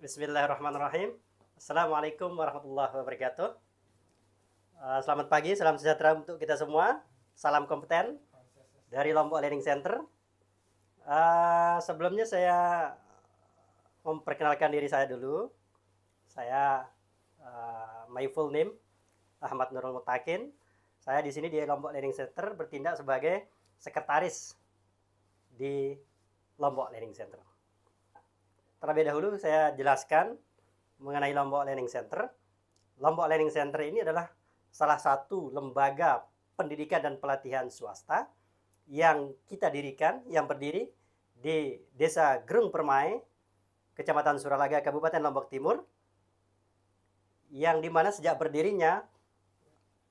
Bismillahirrahmanirrahim. Assalamualaikum warahmatullahi wabarakatuh. Eh, selamat pagi, salam sejahtera untuk kita semua. Salam kompeten dari Lombok Learning Center. Eh, sebelumnya saya memperkenalkan diri saya dulu. Saya eh, my full name Ahmad Nurul Mutakin. Saya di sini di Lombok Learning Center bertindak sebagai sekretaris di Lombok Learning Center terlebih dahulu saya jelaskan mengenai Lombok Learning Center. Lombok Learning Center ini adalah salah satu lembaga pendidikan dan pelatihan swasta yang kita dirikan, yang berdiri di Desa Gerung Permai, Kecamatan Suralaga, Kabupaten Lombok Timur, yang dimana sejak berdirinya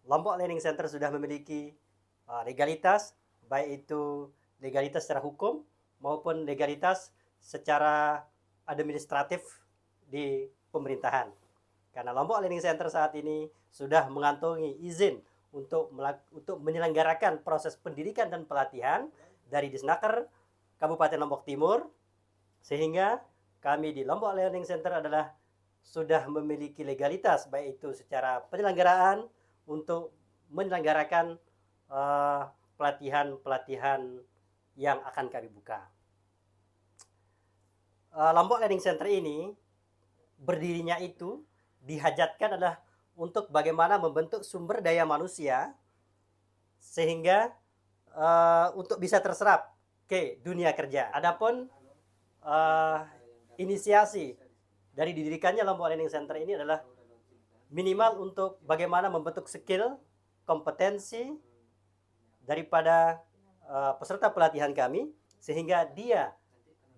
Lombok Learning Center sudah memiliki uh, legalitas, baik itu legalitas secara hukum maupun legalitas secara administratif di pemerintahan. Karena Lombok Learning Center saat ini sudah mengantongi izin untuk untuk menyelenggarakan proses pendidikan dan pelatihan dari Disnaker Kabupaten Lombok Timur sehingga kami di Lombok Learning Center adalah sudah memiliki legalitas baik itu secara penyelenggaraan untuk menyelenggarakan eh, pelatihan-pelatihan uh, -pelatihan yang akan kami buka uh, Lombok Learning Center ini berdirinya itu dihajatkan adalah untuk bagaimana membentuk sumber daya manusia sehingga uh, untuk bisa terserap ke dunia kerja. Adapun uh, inisiasi dari didirikannya Lombok Learning Center ini adalah minimal untuk bagaimana membentuk skill, kompetensi daripada uh, peserta pelatihan kami sehingga dia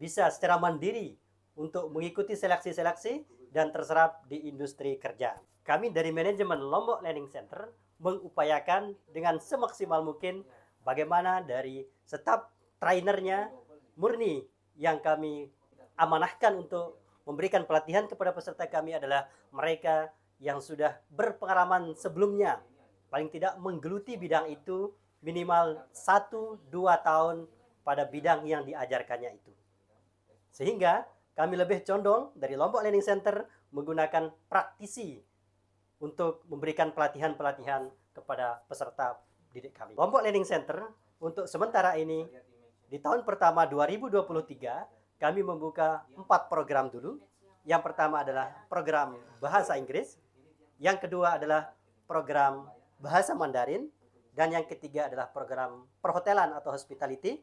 bisa secara mandiri untuk mengikuti seleksi-seleksi dan terserap di industri kerja. Kami dari manajemen Lombok Learning Center mengupayakan dengan semaksimal mungkin bagaimana dari staff trainernya murni yang kami amanahkan untuk memberikan pelatihan kepada peserta kami adalah mereka yang sudah berpengalaman sebelumnya paling tidak menggeluti bidang itu minimal 1 2 tahun pada bidang yang diajarkannya itu. Sehingga kami lebih condong dari Lombok Learning Center menggunakan praktisi untuk memberikan pelatihan-pelatihan kepada peserta didik kami. Lombok Learning Center untuk sementara ini di tahun pertama 2023 kami membuka empat program dulu. Yang pertama adalah program bahasa Inggris, yang kedua adalah program bahasa Mandarin, dan yang ketiga adalah program perhotelan atau hospitality,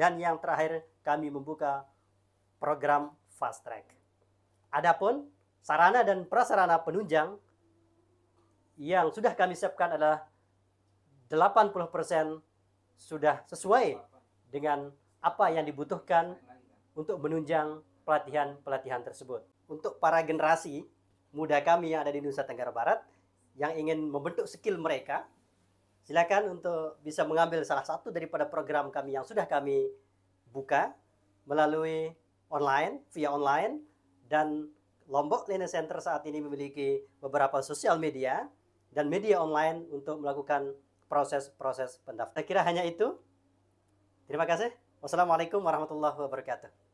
dan yang terakhir kami membuka program Fast Track. Adapun sarana dan prasarana penunjang yang sudah kami siapkan adalah 80% sudah sesuai dengan apa yang dibutuhkan untuk menunjang pelatihan-pelatihan tersebut. Untuk para generasi muda kami yang ada di Nusa Tenggara Barat yang ingin membentuk skill mereka, silakan untuk bisa mengambil salah satu daripada program kami yang sudah kami buka melalui online via online dan Lombok Learning Center saat ini memiliki beberapa sosial media dan media online untuk melakukan proses-proses pendaftaran. Saya kira hanya itu. Terima kasih. Wassalamualaikum warahmatullahi wabarakatuh.